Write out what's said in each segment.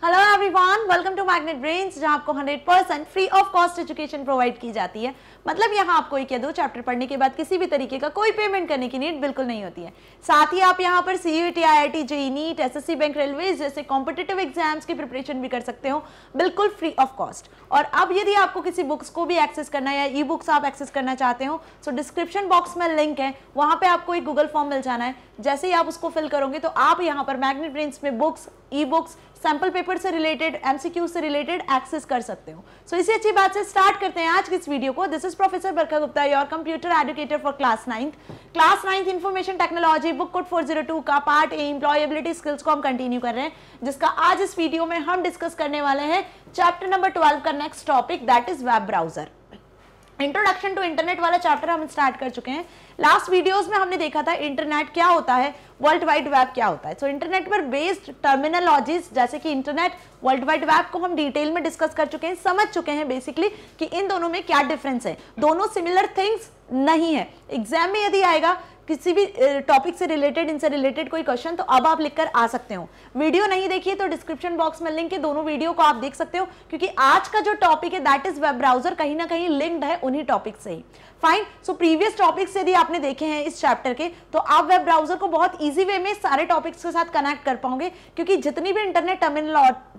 Hello。एवरीवन welcome to magnet brains जहां आपको 100 percent free of cost education provide की जाती है मतलब यहां आपको एक या दो चैप्टर पढ़ने के बाद किसी भी तरीके का कोई पेमेंट करने की नीड बिल्कुल नहीं होती है साथ ही आप यहां पर C U T I I T JEE NEET S bank railway जैसे कॉम्पिटेटिव एग्जाम्स की प्रिपरेशन भी कर सकते हो बिल्कुल फ्री ऑफ कॉस्ट और अब यदि आपको किसी बुक्स को भी एक्सेस करना या ई बुक्स आप एक्सेस करना चाहते हो सो डिस्क्रिप्शन बॉक्स में लिंक है वहां पर आपको एक गूगल फॉर्म मिल जाना है जैसे ही आप उसको फिल करोगे तो आप यहाँ पर मैग्नेट ब्रेन्स में books e books sample paper से रिलेटेड रिलेटेड एमसीक्यू से रिलेटेड एक्सेस कर सकते हो सो so, इसी अच्छी बात से स्टार्ट करते हैं आज की इस वीडियो को this is professor Barkha Gupta your computer educator for class ninth class ninth information technology book code 402 का पार्ट ए इंप्लॉयबिलिटी स्किल्स को हम कंटिन्यू कर रहे हैं जिसका आज इस वीडियो में हम डिस्कस करने वाले हैं चैप्टर नंबर ट्वेल्व का next topic that is web browser introduction to internet वाला चैप्टर हम स्टार्ट कर चुके हैं लास्ट वीडियोस में हमने देखा था इंटरनेट क्या होता है वर्ल्ड वाइड वेब क्या होता है सो so, इंटरनेट पर बेस्ड टर्मिनोलॉजीज जैसे कि इंटरनेट वर्ल्ड वाइड वेब को हम डिटेल में डिस्कस कर चुके हैं समझ चुके हैं बेसिकली कि इन दोनों में क्या डिफरेंस है दोनों सिमिलर थिंग्स नहीं है एग्जाम में यदि आएगा किसी भी टॉपिक से रिलेटेड इनसे रिलेटेड कोई क्वेश्चन तो अब आप लिखकर आ सकते हो वीडियो नहीं देखिए तो डिस्क्रिप्शन बॉक्स में लिंक है दोनों वीडियो को आप देख सकते हो क्योंकि आज का जो टॉपिक है दैट इज वेब ब्राउजर कहीं ना कहीं लिंक्ड है उन्हीं टॉपिक से ही फाइन सो प्रीवियस टॉपिक्स यदि आपने देखे हैं इस चैप्टर के तो आप वेब ब्राउजर को बहुत ईजी वे में सारे टॉपिक्स के साथ कनेक्ट कर पाओगे क्योंकि जितनी भी इंटरनेट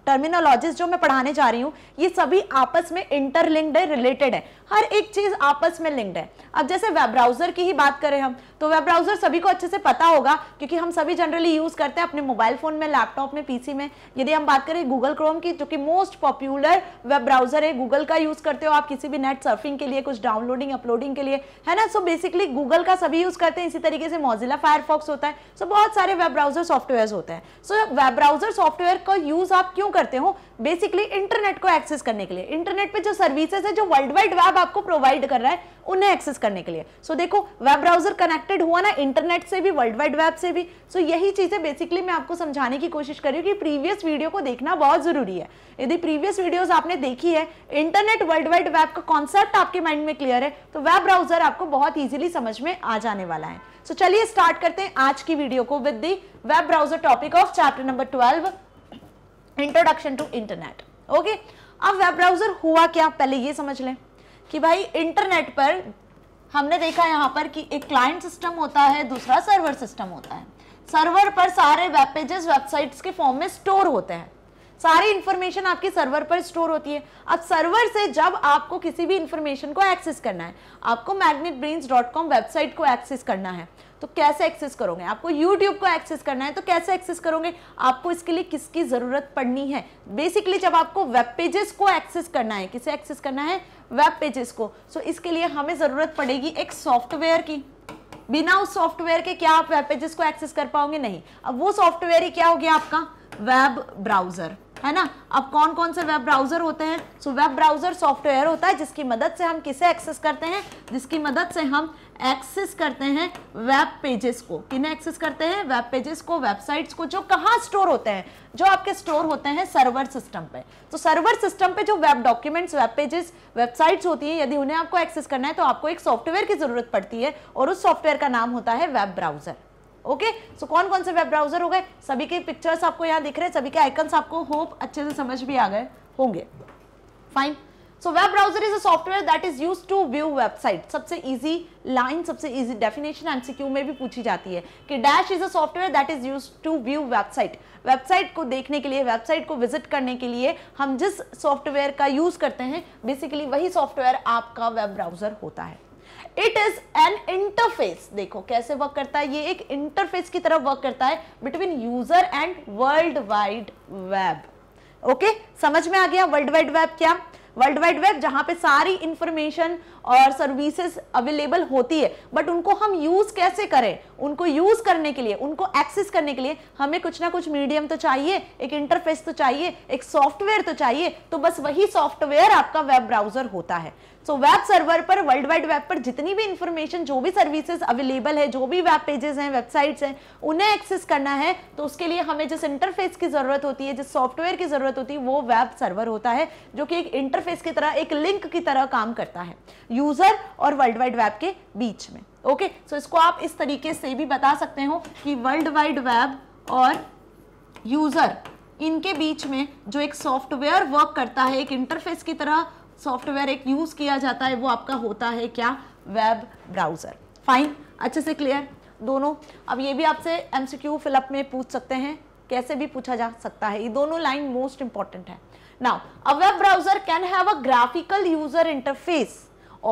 टर्मिनोलॉजीज जो मैं पढ़ाने जा रही हूँ ये सभी आपस में इंटरलिंक्ड है रिलेटेड है हर एक चीज आपस में लिंक्ड है अब जैसे वेब ब्राउजर की ही बात करें हम तो वेब वेब ब्राउजर सभी को अच्छे से पता होगा क्योंकि हम सभी जनरली यूज करते हैं अपने मोबाइल फोन में लैपटॉप में पीसी में यदि हम बात करें गूगल क्रोम की जो कि मोस्ट पॉपुलर वेब ब्राउजर है गूगल का यूज करते हो आप किसी भी नेट सर्फिंग के लिए कुछ डाउनलोडिंग अपलोडिंग के लिए है ना सो बेसिकली गूगल का सभी यूज करते हैं इसी तरीके से मोजिला फायरफॉक्स होता है सो so, बहुत सारे वेब ब्राउजर सॉफ्टवेयर होते हैं so so, web browser software का यूज आप क्यों करते हो बेसिकली इंटरनेट को एक्सेस करने के लिए इंटरनेट पर जो सर्विसेज है जो वर्ल्ड वाइड वेब आपको प्रोवाइड कर रहा है उन्हें एक्सेस करने के लिए सो so, देखो वेब ब्राउजर कनेक्टेड हुआ ना इंटरनेट से भी वर्ल्ड वाइड वेब से भी सो so यही चीज़ें बेसिकली मैं आपको समझाने की कोशिश करी कि प्रीवियस वीडियो को देखना बहुत ज़रूरी है यदि प्रीवियस वीडियोज़ आपने देखी है इंटरनेट वर्ल्ड वाइड वेब का कॉन्सेप्ट आपके माइंड में क्लियर है तो वेब ब्राउजर आपको बहुत ईजिली समझ में आ जाने वाला है सो so चलिए स्टार्ट करते हैं आज की वीडियो को with the web browser topic of chapter number twelve introduction to internet okay अब वेब ब्राउजर हुआ क्या पहले ये समझ लें कि भाई इंटरनेट पर हमने देखा यहाँ पर कि एक क्लाइंट सिस्टम होता है दूसरा सर्वर सिस्टम होता है सर्वर पर सारे वेब पेजेस वेबसाइट्स के फॉर्म में स्टोर होते हैं सारी इंफॉर्मेशन आपके सर्वर पर स्टोर होती है अब सर्वर से जब आपको किसी भी इंफॉर्मेशन को एक्सेस करना है आपको मैग्नेट वेबसाइट को एक्सेस करना है तो कैसे एक्सेस करोगे आपको यूट्यूब को एक्सेस करना है तो कैसे एक्सेस करोगे आपको इसके लिए किसकी ज़रूरत पड़नी है बेसिकली जब आपको वेब पेजेस को एक्सेस करना है किसे एक्सेस करना है वेब पेजेस को सो so, इसके लिए हमें ज़रूरत पड़ेगी एक सॉफ्टवेयर की बिना उस सॉफ्टवेयर के क्या आप वेब पेजेस को एक्सेस कर पाओगे नहीं अब वो सॉफ्टवेयर ही क्या हो गया आपका वेब ब्राउज़र है ना अब कौन कौन से वेब ब्राउजर होते हैं सो वेब ब्राउजर सॉफ्टवेयर होता है जिसकी मदद से हम किसे एक्सेस करते हैं जिसकी मदद से हम एक्सेस करते हैं वेब पेजेस को किन्हें एक्सेस करते हैं वेब पेजेस को वेबसाइट्स को जो कहाँ स्टोर होते हैं जो आपके स्टोर होते हैं सर्वर सिस्टम पे तो सर्वर सिस्टम पे जो web documents web pages websites होती हैं यदि उन्हें आपको एक्सेस करना है तो आपको एक सॉफ्टवेयर की ज़रूरत पड़ती है और उस सॉफ्टवेयर का नाम होता है वेब ब्राउजर ओके सो कौन कौन से वेब ब्राउजर हो गए सभी के पिक्चर्स आपको यहाँ दिख रहे हैं सभी के आइकन्स आपको होप अच्छे से समझ भी आ गए होंगे fine so web browser is a software that is use to view website सबसे इजी लाइन सबसे इजी डेफिनेशन एमसीक्यू में भी पूछी जाती है कि dash is a software that is use to view website website को देखने के लिए वेबसाइट को विजिट करने के लिए हम जिस सॉफ्टवेयर का यूज करते हैं बेसिकली वही सॉफ्टवेयर आपका वेब ब्राउजर होता है इट इज एन इंटरफेस देखो कैसे वर्क करता है ये एक इंटरफेस की तरह वर्क करता है between user and world wide web okay समझ में आ गया वर्ल्ड वाइड वेब क्या वर्ल्ड वाइड वेब जहां पे सारी इंफॉर्मेशन और सर्विसेज अवेलेबल होती है बट उनको हम यूज़ कैसे करें उनको यूज़ करने के लिए उनको एक्सेस करने के लिए हमें कुछ ना कुछ मीडियम तो चाहिए एक इंटरफेस तो चाहिए एक सॉफ्टवेयर तो चाहिए तो बस वही सॉफ्टवेयर आपका वेब ब्राउज़र होता है सो वेब सर्वर पर वर्ल्ड वाइड वेब पर जितनी भी इंफॉर्मेशन जो भी सर्विसेज अवेलेबल है जो भी वेब पेजेस हैं वेबसाइट्स हैं उन्हें एक्सेस करना है तो उसके लिए हमें जिस इंटरफेस की ज़रूरत होती है जिस सॉफ्टवेयर की ज़रूरत होती है वो वेब सर्वर होता है जो कि एक इंटरफेस की तरह एक लिंक की तरह काम करता है यूज़र और वर्ल्ड वाइड वेब के बीच में ओके okay, सो so इसको आप इस तरीके से भी बता सकते हो कि वर्ल्ड वाइड वेब और यूज़र इनके बीच में जो एक सॉफ्टवेयर वर्क करता है एक इंटरफेस की तरह सॉफ्टवेयर एक यूज़ किया जाता है वो आपका होता है क्या वेब ब्राउज़र फाइन अच्छे से क्लियर दोनों अब ये भी आपसे एम सी क्यू फिलअप में पूछ सकते हैं कैसे भी पूछा जा सकता है ये दोनों लाइन मोस्ट इंपॉर्टेंट है now a web browser can have a graphical user interface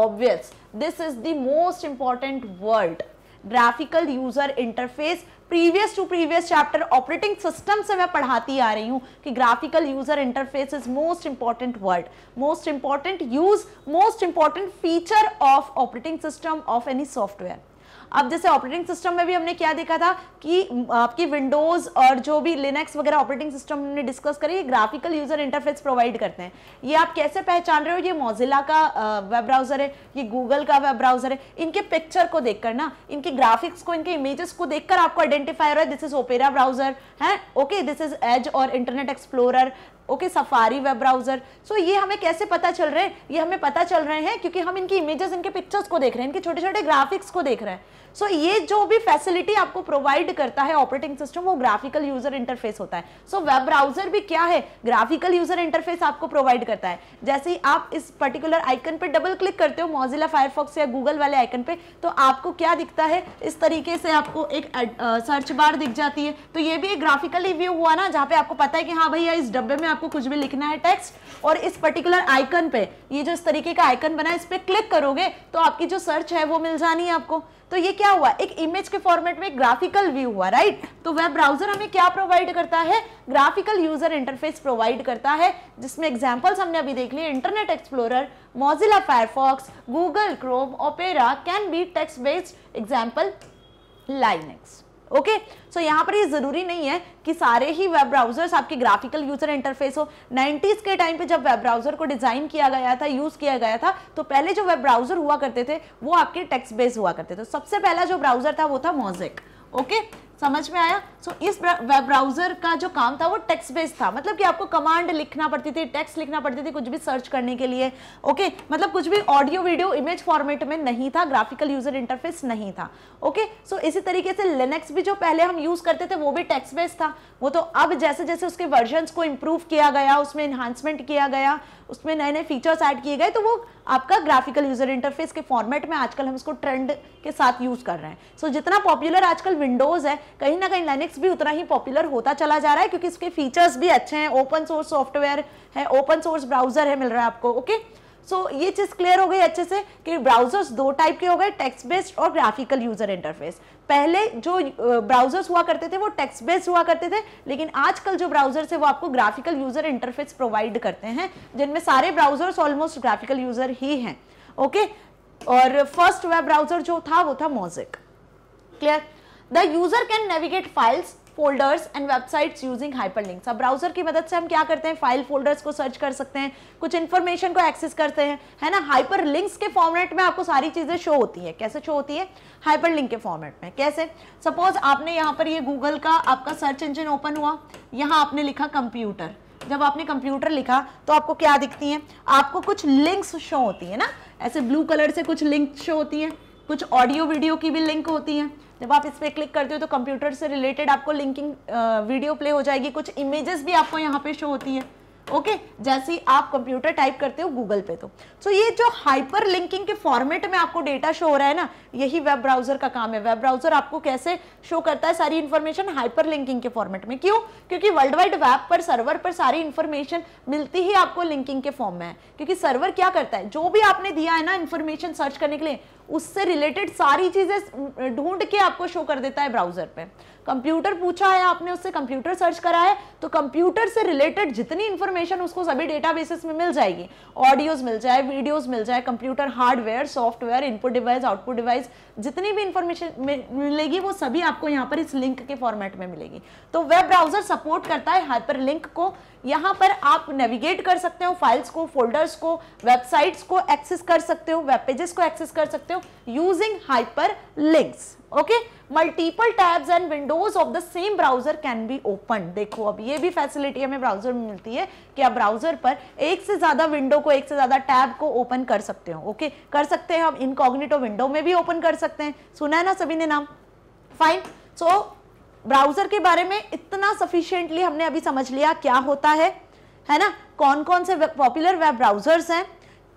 obvious this is the most important word graphical user interface previous to previous chapter operating system से मैं पढ़ाती आ रही हूँ कि graphical user interface is most important word most important use most important feature of operating system of any software अब जैसे operating system में भी हमने क्या देखा था कि आपकी विंडोज और जो भी लिनक्स वगैरह ऑपरेटिंग सिस्टम हमने डिस्कस करी ग्राफिकल यूजर इंटरफेस प्रोवाइड करते हैं ये आप कैसे पहचान रहे हो ये मोजिला का वेब ब्राउजर है ये गूगल का वेब ब्राउजर है इनके पिक्चर को देखकर ना इनके ग्राफिक्स को इनके इमेजेस को देखकर आपको आइडेंटिफाई हो रहा है दिस इज ओपेरा ब्राउजर है ओके दिस इज एज और Internet Explorer okay Safari web browser so ये हमें कैसे पता चल रहे हैं ये हमें पता चल रहे हैं क्योंकि हम इनकी इमेजेस इनके पिक्चर्स को देख रहे हैं इनके छोटे छोटे ग्राफिक्स को देख रहे हैं सो so, ये जो भी फैसिलिटी आपको प्रोवाइड करता है ऑपरेटिंग सिस्टम वो ग्राफिकल यूजर इंटरफेस होता है सो वेब ब्राउजर भी क्या है ग्राफिकल यूजर इंटरफेस आपको प्रोवाइड करता है जैसे ही आप इस पर्टिकुलर आइकन पे डबल क्लिक करते हो मोजिला फायरफॉक्स या गूगल वाले आइकन पे तो आपको क्या दिखता है इस तरीके से आपको एक सर्च बार दिख जाती है तो ये भी एक ग्राफिकली व्यू हुआ ना जहाँ पे आपको पता है कि हाँ भैया इस डब्बे में आपको कुछ भी लिखना है टेक्स्ट और इस पर्टिकुलर आइकन पे ये जो इस तरीके का आइकन बना है इस पर क्लिक करोगे तो आपकी जो सर्च है वो मिल जानी है आपको तो ये क्या हुआ एक इमेज के फॉर्मेट में ग्राफिकल व्यू हुआ राइट तो वेब ब्राउजर हमें क्या प्रोवाइड करता है ग्राफिकल यूजर इंटरफेस प्रोवाइड करता है जिसमें एग्जाम्पल्स हमने अभी देख लिया Internet Explorer Mozilla Firefox Google Chrome Opera can be text based example Linux okay so यहाँ पर ये यह ज़रूरी नहीं है कि सारे ही वेब ब्राउज़र्स आपके ग्राफिकल यूज़र इंटरफेस हो 90s के टाइम पे जब वेब ब्राउज़र को डिज़ाइन किया गया था यूज़ किया गया था तो पहले जो वेब ब्राउज़र हुआ करते थे वो आपके टेक्स्ट बेस हुआ करते थे तो सबसे पहला जो ब्राउज़र था वो था मोजिक ओके okay? समझ में आया सो so, इस वेब ब्राउजर का जो काम था वो टेक्स्ट बेस्ड था मतलब कि आपको कमांड लिखना पड़ती थी टेक्स्ट लिखना पड़ती थी कुछ भी सर्च करने के लिए ओके okay? मतलब कुछ भी ऑडियो वीडियो इमेज फॉर्मेट में नहीं था ग्राफिकल यूजर इंटरफेस नहीं था ओके okay? सो so, इसी तरीके से लिनक्स भी जो पहले हम यूज करते थे वो भी टेक्स बेस्ड था वो तो अब जैसे जैसे उसके वर्जन को इम्प्रूव किया गया उसमें इन्हांसमेंट किया गया उसमें नए नए फीचर्स ऐड किए गए तो वो आपका ग्राफिकल यूजर इंटरफेस के फॉर्मेट में आजकल हम इसको ट्रेंड के साथ यूज कर रहे हैं सो so, जितना पॉपुलर आजकल विंडोज है कहीं ना कहीं लेनिक्स भी उतना ही पॉपुलर होता चला जा रहा है क्योंकि इसके फीचर्स भी अच्छे हैं ओपन सोर्स सॉफ्टवेयर है ओपन सोर्स ब्राउजर है मिल रहा है आपको ओके सो so, ये चीज़ क्लियर हो गई अच्छे से कि ब्राउजर्स दो टाइप के हो गए टेक्स्ट बेस्ड और ग्राफिकल यूजर इंटरफेस पहले जो ब्राउजर्स हुआ करते थे वो टेक्स्ट बेस्ड हुआ करते थे लेकिन आजकल जो ब्राउजर्स है वो आपको ग्राफिकल यूजर इंटरफेस प्रोवाइड करते हैं जिनमें सारे ब्राउजर्स ऑलमोस्ट ग्राफिकल यूजर ही हैं ओके और फर्स्ट वेब ब्राउजर जो था वो था Mosaic clear The user can navigate files folders and websites using hyperlinks. अब ब्राउजर की मदद से हम क्या करते हैं फाइल फोल्डर्स को सर्च कर सकते हैं कुछ इन्फॉर्मेशन को एक्सेस करते हैं है ना हाइपरलिंक्स के फॉर्मेट में आपको सारी चीज़ें शो होती है कैसे शो होती है हाइपरलिंक के फॉर्मेट में कैसे सपोज आपने यहाँ पर ये गूगल का आपका सर्च इंजन ओपन हुआ यहाँ आपने लिखा कंप्यूटर जब आपने कंप्यूटर लिखा तो आपको क्या दिखती है आपको कुछ लिंक्स शो होती है ना ऐसे ब्लू कलर से कुछ लिंक शो होती है कुछ ऑडियो वीडियो की भी लिंक होती है जब आप इस पर क्लिक करते हो तो कंप्यूटर से रिलेटेड आपको लिंकिंग वीडियो प्ले हो जाएगी कुछ इमेजेस भी आपको यहाँ पे शो होती है ओके okay, जैसे ही आप कंप्यूटर टाइप करते हो गूगल पे तो सो so ये जो हाइपर लिंकिंग के फॉर्मेट में आपको डेटा शो हो रहा है ना यही वेब ब्राउजर का काम है वेब ब्राउजर आपको कैसे शो करता है सारी इन्फॉर्मेशन हाइपर लिंकिंग के फॉर्मेट में क्यों क्योंकि वर्ल्ड वाइड वेब पर सर्वर पर सारी इन्फॉर्मेशन मिलती ही आपको लिंकिंग के फॉर्म में है क्योंकि सर्वर क्या करता है जो भी आपने दिया है ना इन्फॉर्मेशन सर्च करने के लिए उससे रिलेटेड सारी चीज़ें ढूंढ के आपको शो कर देता है ब्राउज़र पे कंप्यूटर पूछा है आपने उससे कंप्यूटर सर्च करा है तो कंप्यूटर से रिलेटेड जितनी इंफॉर्मेशन उसको सभी डेटाबेसिस में मिल जाएगी ऑडियोज मिल जाए वीडियोज मिल जाए computer hardware software input device output device जितनी भी इंफॉर्मेशन मिलेगी वो सभी आपको यहाँ पर इस लिंक के फॉर्मेट में मिलेगी तो वेब ब्राउजर सपोर्ट करता है हाइपर लिंक को यहाँ पर आप नेविगेट कर सकते हो फाइल्स को फोल्डर्स को वेबसाइट्स को एक्सेस कर सकते हो वेब पेजेस को एक्सेस कर सकते हो हो using hyperlinks okay multiple tabs and windows of the same browser can be opened देखो अब ये भी फैसिलिटी हमें ब्राउजर में मिलती है कि आप ब्राउजर पर एक से ज़्यादा विंडो को एक से ज़्यादा टैब को ओपन कर सकते हो ओके okay? कर सकते हैं हम इनकॉग्निटो विंडो में भी ओपन कर सकते हैं सुना है ना सभी ने नाम फाइन सो so, ब्राउजर के बारे में इतना सफिशियंटली हमने अभी समझ लिया क्या होता है है ना कौन कौन से पॉपुलर वेब ब्राउजर्स हैं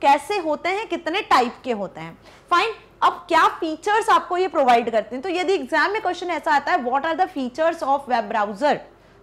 कैसे होते हैं कितने टाइप के होते हैं फाइन अब क्या फीचर्स आपको ये प्रोवाइड करते हैं तो यदि एग्जाम में क्वेश्चन ऐसा आता है what are the features of web browser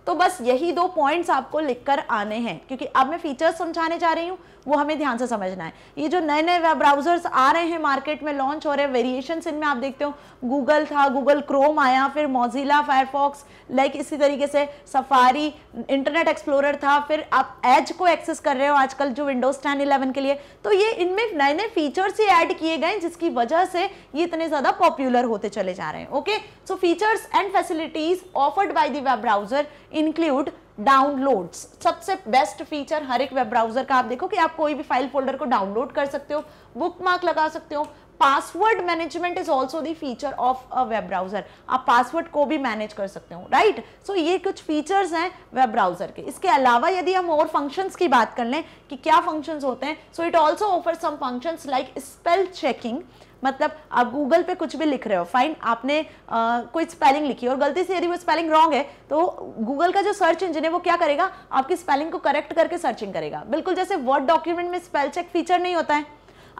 तो बस यही दो पॉइंट्स आपको लिखकर आने हैं क्योंकि अब मैं फीचर्स समझाने जा रही हूँ वो हमें ध्यान से समझना है ये जो नए नए वेब ब्राउजर्स आ रहे हैं मार्केट में लॉन्च हो रहे हैं वेरिएशन इनमें आप देखते हो गूगल था गूगल क्रोम आया फिर मोजिला फायरफॉक्स लाइक इसी तरीके से सफारी इंटरनेट एक्सप्लोरर था फिर आप एज को एक्सेस कर रहे हो आजकल जो विंडोज टेन इलेवन के लिए तो ये इनमें नए नए फीचर्स ही ऐड किए गए जिसकी वजह से ये इतने ज़्यादा पॉपुलर होते चले जा रहे हैं okay so features and facilities offered by the web browser include downloads सबसे बेस्ट फीचर हर एक वेब ब्राउजर का आप देखो कि आप कोई भी फाइल फोल्डर को डाउनलोड कर सकते हो बुक मार्क लगा सकते हो password management is also the feature of a web browser आप पासवर्ड को भी मैनेज कर सकते हो राइट right? सो so, ये कुछ फीचर्स हैं वेब ब्राउजर के इसके अलावा यदि हम और फंक्शंस की बात कर लें कि क्या फंक्शंस होते हैं so it also offer some functions like spell checking मतलब आप गूगल पे कुछ भी लिख रहे हो फाइन आपने आ, कोई स्पेलिंग लिखी और गलती से यदि वो स्पेलिंग रॉन्ग है तो गूगल का जो सर्च इंजन है वो क्या करेगा आपकी स्पेलिंग को करेक्ट करके सर्चिंग करेगा बिल्कुल जैसे वर्ड डॉक्यूमेंट में स्पेल चेक फीचर नहीं होता है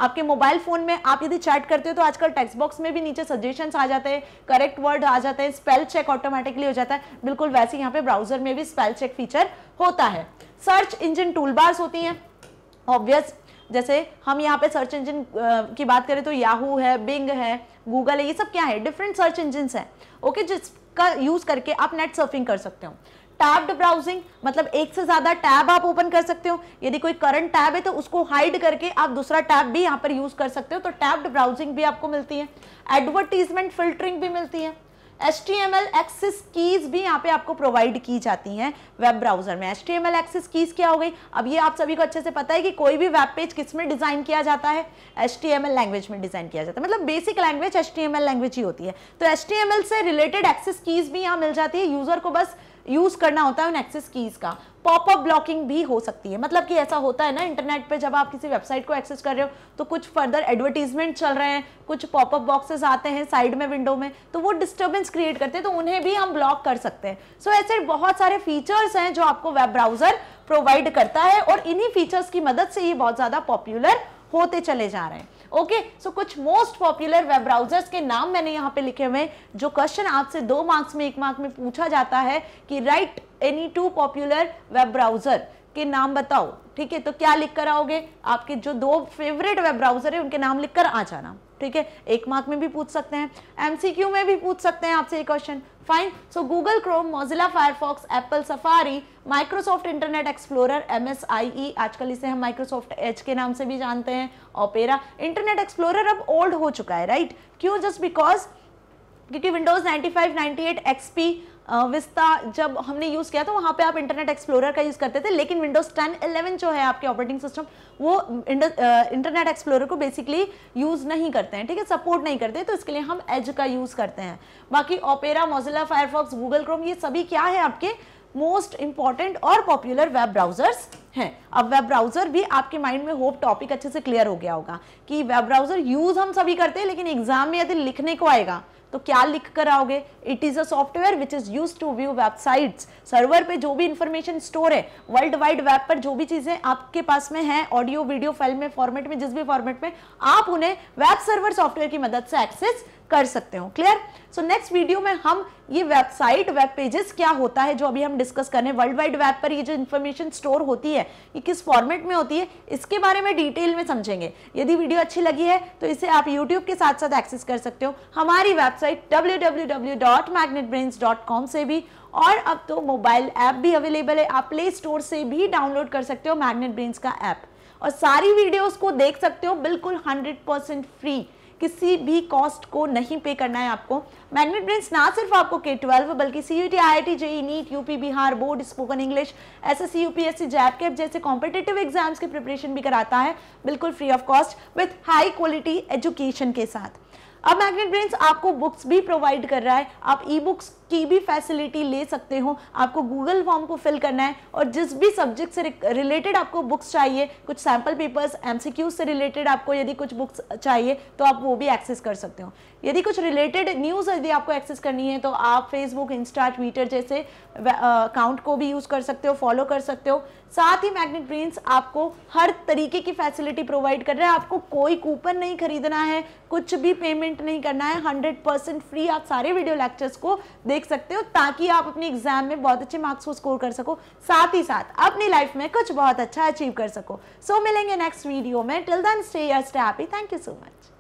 आपके मोबाइल फोन में आप यदि चैट करते हो तो आजकल टेक्स्ट बॉक्स में भी नीचे सजेशन आ जाते हैं करेक्ट वर्ड आ जाते हैं स्पेल चेक ऑटोमेटिकली हो जाता है बिल्कुल वैसे यहाँ पे ब्राउजर में भी स्पेल चेक फीचर होता है सर्च इंजन टूल बार्स होती हैं ऑब्वियस जैसे हम यहाँ पे सर्च इंजन की बात करें तो याहू है बिंग है गूगल है ये सब क्या है डिफरेंट सर्च इंजिन है ओके जिसका यूज़ करके आप नेट सर्फिंग कर सकते हो टैब्ड ब्राउजिंग मतलब एक से ज्यादा टैब आप ओपन कर सकते हो यदि कोई करंट टैब है तो उसको हाइड करके आप दूसरा टैब भी यहाँ पर यूज कर सकते हो तो टैब्ड ब्राउजिंग भी आपको मिलती है एडवर्टीजमेंट फिल्टरिंग भी मिलती है H T M L access keys भी यहाँ पे आपको प्रोवाइड की जाती हैं वेब ब्राउजर में H T M L access keys क्या हो गई अब ये आप सभी को अच्छे से पता है कि कोई भी वेब पेज किस में डिज़ाइन किया जाता है H T M L language में डिज़ाइन किया जाता है मतलब basic language H T M L language ही होती है तो एच टी एम एल से रिलेटेड एक्सेस कीज भी यहाँ मिल जाती है यूज़र को बस यूज करना होता है उन एक्सेस कीज का पॉपअप ब्लॉकिंग भी हो सकती है मतलब कि ऐसा होता है ना इंटरनेट पे जब आप किसी वेबसाइट को एक्सेस कर रहे हो तो कुछ फर्दर एडवर्टीजमेंट चल रहे हैं कुछ पॉपअप बॉक्सेस आते हैं साइड में विंडो में तो वो डिस्टर्बेंस क्रिएट करते हैं तो उन्हें भी हम ब्लॉक कर सकते हैं सो so, ऐसे बहुत सारे फीचर्स हैं जो आपको वेब ब्राउजर प्रोवाइड करता है और इन्हीं फीचर्स की मदद से ये बहुत ज़्यादा पॉपुलर होते चले जा रहे हैं ओके सो कुछ मोस्ट पॉपुलर वेब ब्राउजर्स के नाम मैंने यहाँ पे लिखे हुए जो क्वेश्चन आपसे दो मार्क्स में एक मार्क में पूछा जाता है कि write any two popular web browser के नाम बताओ ठीक है तो क्या लिख कर आओगे आपके जो दो फेवरेट वेब ब्राउजर है उनके नाम लिख कर आ जाना ठीक है एक मार्क में भी पूछ सकते हैं एमसीक्यू में भी पूछ सकते हैं आपसे ये question fine so Google Chrome Mozilla Firefox Apple Safari Microsoft Internet Explorer M S I E आजकल इसे हम माइक्रोसॉफ्ट एच के नाम से भी जानते हैं ओपेरा इंटरनेट एक्सप्लोरर अब ओल्ड हो चुका है राइट क्यों जस्ट बिकॉज क्योंकि विंडोज 95, 98, एक्सपी विस्ता जब हमने यूज़ किया था वहाँ पे आप इंटरनेट एक्सप्लोरर का यूज़ करते थे लेकिन विंडोज़ 10, 11 जो है आपके ऑपरेटिंग सिस्टम वो इंटरनेट एक्सप्लोरर को बेसिकली यूज़ नहीं करते हैं ठीक है सपोर्ट नहीं करते तो इसके लिए हम एज का यूज़ करते हैं बाकी Opera Mozilla Firefox Google Chrome ये सभी क्या है आपके मोस्ट इंपॉर्टेंट और पॉपुलर वेब ब्राउजर्स हैं अब वेब ब्राउजर भी आपके माइंड में होप टॉपिक अच्छे से क्लियर हो गया होगा कि वेब ब्राउजर यूज़ हम सभी करते हैं लेकिन एग्जाम में यदि लिखने को आएगा तो क्या लिख कर आओगे it is a software which is use to view websites server पे जो भी इंफॉर्मेशन स्टोर है वर्ल्ड वाइड वेब पर जो भी चीज़ें आपके पास में है ऑडियो वीडियो फाइल में फॉर्मेट में जिस भी फॉर्मेट में आप उन्हें वेब सर्वर सॉफ्टवेयर की मदद से एक्सेस कर सकते हो क्लियर सो नेक्स्ट वीडियो में हम ये वेबसाइट वेब पेजेस क्या होता है जो अभी हम डिस्कस हैं वर्ल्ड वाइड वेब पर ये जो इन्फॉर्मेशन स्टोर होती है ये किस फॉर्मेट में होती है इसके बारे में डिटेल में समझेंगे यदि वीडियो अच्छी लगी है तो इसे आप यूट्यूब के साथ साथ एक्सेस कर सकते हो हमारी वेबसाइट डब्ल्यू से भी और अब तो मोबाइल ऐप भी अवेलेबल है आप प्ले स्टोर से भी डाउनलोड कर सकते हो मैग्नेट ब्रेन्स का ऐप और सारी वीडियोस को देख सकते हो बिल्कुल 100% फ्री किसी भी कॉस्ट को नहीं पे करना है आपको मैग्नेट ब्रेन्स ना सिर्फ आपको के ट्वेल्व बल्कि C U T I I T JEE NEET UP Bihar board spoken English S S C U P S C जैप कैप जैसे कॉम्पिटेटिव एग्जाम्स की प्रिपरेशन भी कराता है बिल्कुल free of cost with high quality education के साथ अब मैग्नेट ब्रेन्स आपको बुक्स भी प्रोवाइड कर रहा है आप ई बुक्स की भी फैसिलिटी ले सकते हो आपको गूगल फॉर्म को फिल करना है और जिस भी सब्जेक्ट से रिलेटेड आपको बुक्स चाहिए कुछ सैम्पल पेपर्स एमसीक्यू से रिलेटेड आपको यदि कुछ बुक्स चाहिए तो आप वो भी एक्सेस कर सकते हो यदि कुछ रिलेटेड न्यूज़ यदि आपको एक्सेस करनी है तो आप फेसबुक इंस्टा ट्विटर जैसे अकाउंट को भी यूज़ कर सकते हो फॉलो कर सकते हो साथ ही मैग्नेट प्रिंट्स आपको हर तरीके की फैसिलिटी प्रोवाइड कर रहे हैं आपको कोई कूपन नहीं खरीदना है कुछ भी पेमेंट नहीं करना है हंड्रेड परसेंट फ्री आप सारे वीडियो लेक्चर्स को देख सकते हो ताकि आप अपने एग्जाम में बहुत अच्छे मार्क्स को स्कोर कर सको साथ ही साथ अपनी लाइफ में कुछ बहुत अच्छा अचीव कर सको सो so, मिलेंगे नेक्स्ट वीडियो में till then stay stay happy thank you so much